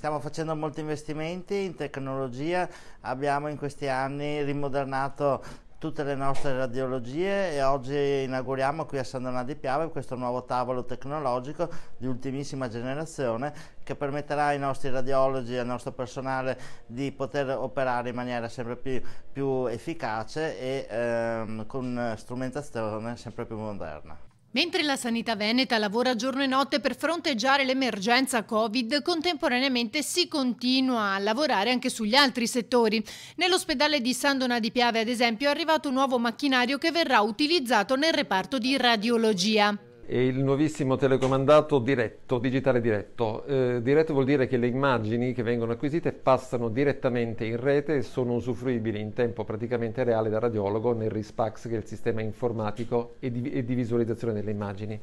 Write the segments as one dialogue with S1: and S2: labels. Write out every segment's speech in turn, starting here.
S1: Stiamo facendo molti investimenti in tecnologia, abbiamo in questi anni rimodernato tutte le nostre radiologie e oggi inauguriamo qui a San Donà di Piave questo nuovo tavolo tecnologico di ultimissima generazione che permetterà ai nostri radiologi e al nostro personale di poter operare in maniera sempre più, più efficace e ehm, con strumentazione sempre più moderna.
S2: Mentre la sanità veneta lavora giorno e notte per fronteggiare l'emergenza Covid, contemporaneamente si continua a lavorare anche sugli altri settori. Nell'ospedale di San Donà di Piave, ad esempio, è arrivato un nuovo macchinario che verrà utilizzato nel reparto di radiologia
S3: e il nuovissimo telecomandato diretto, digitale diretto. Eh, diretto vuol dire che le immagini che vengono acquisite passano direttamente in rete e sono usufruibili in tempo praticamente reale dal radiologo nel RISPAX, che è il sistema informatico e di, e di visualizzazione delle immagini.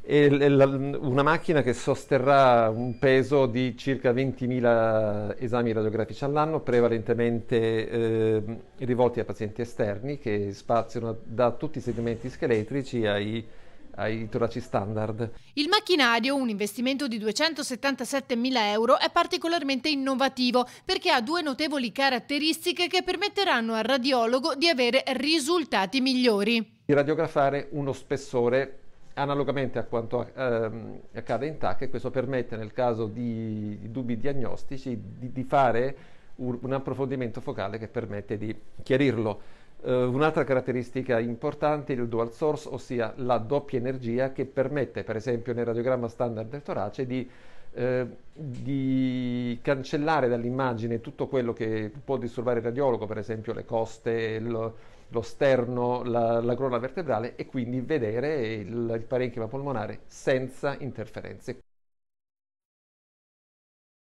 S3: È la, una macchina che sosterrà un peso di circa 20.000 esami radiografici all'anno, prevalentemente eh, rivolti a pazienti esterni che spaziano da tutti i segmenti scheletrici ai ai toraci standard.
S2: Il macchinario, un investimento di 277 mila euro, è particolarmente innovativo perché ha due notevoli caratteristiche che permetteranno al radiologo di avere risultati migliori.
S3: Di radiografare uno spessore analogamente a quanto ehm, accade in TAC e questo permette nel caso di, dubbi diagnostici di, di fare un approfondimento focale che permette di chiarirlo. Uh, un'altra caratteristica importante è il dual source, ossia la doppia energia che permette, per esempio nel radiogramma standard del torace, di, uh, di cancellare dall'immagine tutto quello che può disturbare il radiologo, per esempio le coste, lo, lo sterno, la, la, corona vertebrale e quindi vedere il, il parenchima polmonare senza interferenze.